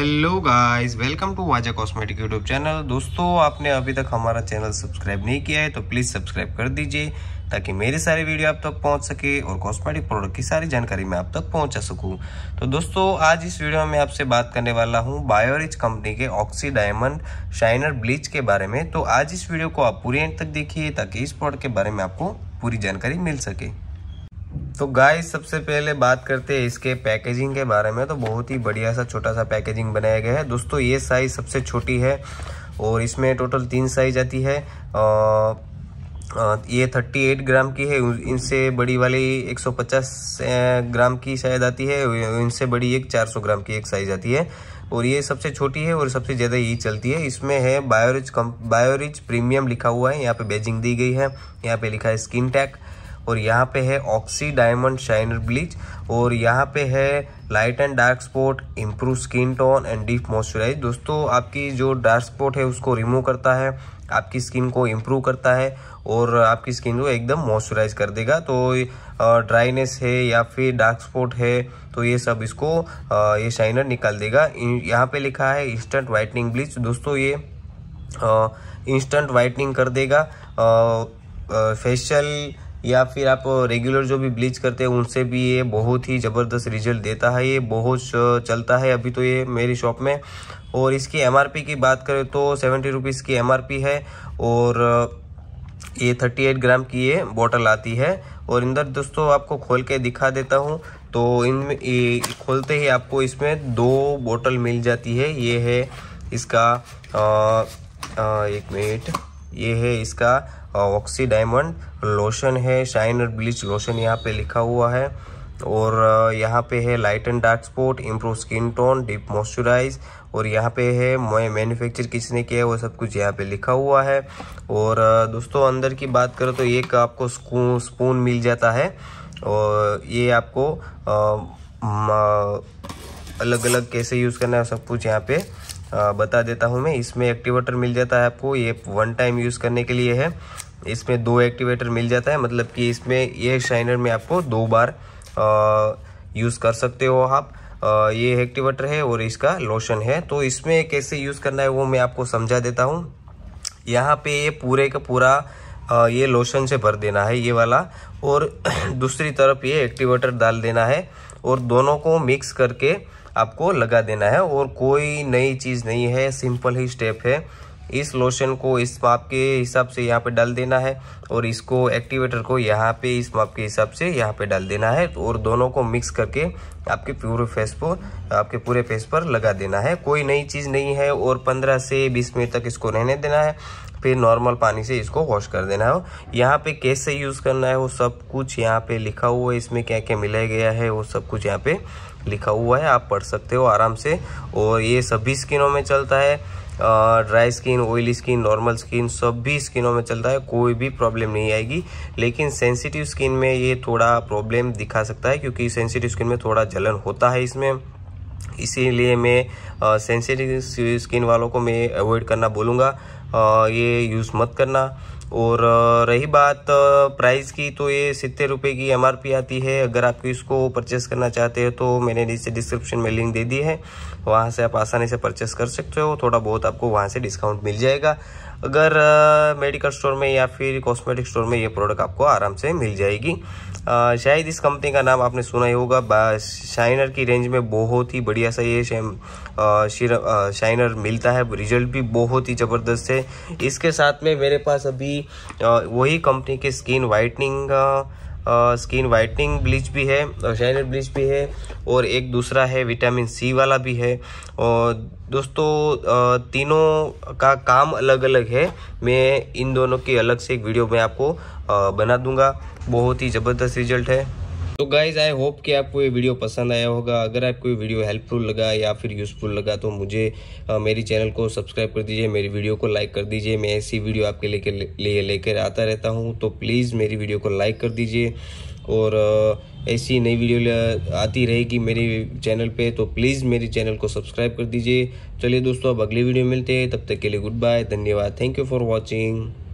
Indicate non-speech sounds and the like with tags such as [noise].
hello guys welcome to Waja cosmetic YouTube channel दोस्तों आपने अभी तक हमारा चैनल सब्सक्राइब नहीं किया है तो प्लीज़ सब्सक्राइब कर दीजिए ताकि मेरे सारे वीडियो आप तक पहुंच सके और कॉस्मेटिक प्रोडक्ट की सारी जानकारी मैं आप तक पहुंचा सकूं तो दोस्तों आज इस वीडियो में आपसे बात करने वाला हूँ बायोरिच कंपनी के ऑक्सी डायमंड शाइनर ब्लीच के बारे में तो आज इस वीडियो को आप पूरी एंड तक देखिए ताकि इस प्रोडक्ट के बारे में आपको पूरी जानकारी मिल सके तो गाय सबसे पहले बात करते हैं इसके पैकेजिंग के बारे में तो बहुत ही बढ़िया सा छोटा सा पैकेजिंग बनाया गया है दोस्तों ये साइज़ सबसे छोटी है और इसमें टोटल तीन साइज आती है आ, ये 38 ग्राम की है इनसे बड़ी वाली 150 ग्राम की शायद आती है इनसे बड़ी एक 400 ग्राम की एक साइज़ आती है और ये सबसे छोटी है और सबसे ज़्यादा यही चलती है इसमें है बायोरिज कम बायोरिज प्रीमियम लिखा हुआ है यहाँ पे बेजिंग दी गई है यहाँ पे लिखा है स्किन टैक और यहाँ पे है ऑक्सी डायमंड शाइनर ब्लीच और यहाँ पे है light and dark spot improve skin tone and deep moisturise दोस्तों आपकी जो डार्क स्पॉट है उसको रिमूव करता है आपकी स्किन को इम्प्रूव करता है और आपकी स्किन को एकदम मॉइस्चराइज कर देगा तो ड्राइनेस है या फिर डार्क स्पॉट है तो ये सब इसको ये शाइनर निकाल देगा यहाँ पे लिखा है इंस्टेंट वाइटनिंग ब्लीच दोस्तों ये इंस्टेंट वाइटनिंग कर देगा फेशियल या फिर आप रेगुलर जो भी ब्लीच करते हैं उनसे भी ये बहुत ही ज़बरदस्त रिजल्ट देता है ये बहुत चलता है अभी तो ये मेरी शॉप में और इसकी एमआरपी की बात करें तो सेवेंटी रुपीज़ की एमआरपी है और ये थर्टी एट ग्राम की ये बॉटल आती है और इंदर दोस्तों आपको खोल के दिखा देता हूँ तो इन ये खोलते ही आपको इसमें दो बोटल मिल जाती है ये है इसका आ, आ, एक मिनट ये है इसका ऑक्सी डायमंड लोशन है शाइनर ब्लीच लोशन यहाँ पे लिखा हुआ है और यहाँ पे है light and dark spot improve skin tone deep moisturise और यहाँ पे है मैन्युफैक्चर किसने किया है वो सब कुछ यहाँ पे लिखा हुआ है और दोस्तों अंदर की बात करो तो एक आपको स्पून मिल जाता है और ये आपको अलग अलग कैसे यूज़ करना है सब कुछ यहाँ पे बता देता हूँ मैं इसमें एक्टिवेटर मिल जाता है आपको ये वन टाइम यूज़ करने के लिए है इसमें दो एक्टिवेटर मिल जाता है मतलब कि इसमें ये शाइनर में आपको दो बार यूज़ कर सकते हो आप ये एक्टिवेटर है और इसका लोशन है तो इसमें कैसे यूज़ करना है वो मैं आपको समझा देता हूँ यहाँ पे ये पूरे का पूरा ये लोशन से भर देना है ये वाला और [clears throat] दूसरी तरफ ये एक्टिवेटर डाल देना है और दोनों को मिक्स करके आपको लगा देना है और कोई नई चीज़ नहीं है सिंपल ही स्टेप है इस लोशन को इस माप के हिसाब से यहाँ पे डाल देना है और इसको एक्टिवेटर को यहाँ पे इस माप के हिसाब से यहाँ पे डाल देना है और दोनों को मिक्स करके आपके पूरे फेस पर आपके पूरे फेस पर लगा देना है कोई नई चीज़ नहीं है और पंद्रह से बीस मिनट तक इसको रहने देना है फिर नॉर्मल पानी से इसको वॉश कर देना है यहाँ पे कैसे यूज़ करना है वो सब कुछ यहाँ पे लिखा हुआ है इसमें क्या क्या मिलाया गया है वो सब कुछ यहाँ पे लिखा हुआ है आप पढ़ सकते हो आराम से और ये सभी स्किनों में चलता है dry skin oily skin normal skin सब भी स्किनों में चलता है कोई भी प्रॉब्लम नहीं आएगी लेकिन सेंसिटिव स्किन में ये थोड़ा प्रॉब्लम दिखा सकता है क्योंकि सेंसिटिव स्किन में थोड़ा जलन होता है इसमें इसीलिए मैं सेंसिटिव स्किन वालों को मैं अवॉइड करना बोलूँगा ये यूज़ मत करना और रही बात प्राइस की तो ये सितर रुपये की एम आती है अगर आप इसको परचेस करना चाहते हो तो मैंने नीचे डिस्क्रिप्शन में लिंक दे दी है वहाँ से आप आसानी से परचेस कर सकते हो थोड़ा बहुत आपको वहाँ से डिस्काउंट मिल जाएगा अगर मेडिकल स्टोर में या फिर कॉस्मेटिक स्टोर में ये प्रोडक्ट आपको आराम से मिल जाएगी शायद इस कंपनी का नाम आपने सुना ही होगा शाइनर की रेंज में बहुत ही बढ़िया सा ये शाइनर मिलता है रिजल्ट भी बहुत ही ज़बरदस्त है इसके साथ में मेरे पास अभी वही कंपनी के skin whitening skin whitening bleach भी है और शाइनर ब्लीच भी है और एक दूसरा है विटामिन सी वाला भी है और दोस्तों तीनों का काम अलग अलग है मैं इन दोनों की अलग से एक वीडियो में आपको बना दूंगा बहुत ही ज़बरदस्त रिजल्ट है तो गाइज आई होप कि आपको ये वीडियो पसंद आया होगा अगर आपको ये वीडियो हेल्पफुल लगा या फिर यूज़फुल लगा तो मुझे आ, मेरी चैनल को सब्सक्राइब कर दीजिए मेरी वीडियो को लाइक कर दीजिए मैं ऐसी वीडियो आपके लेके लिए लेकर आता रहता हूँ तो प्लीज़ मेरी वीडियो को लाइक कर दीजिए और ऐसी नई वीडियो आती रहेगी मेरे चैनल पे तो प्लीज़ मेरे चैनल को सब्सक्राइब कर दीजिए चलिए दोस्तों अब अगली वीडियो मिलते हैं तब तक के लिए गुड बाय धन्यवाद थैंक यू फॉर वॉचिंग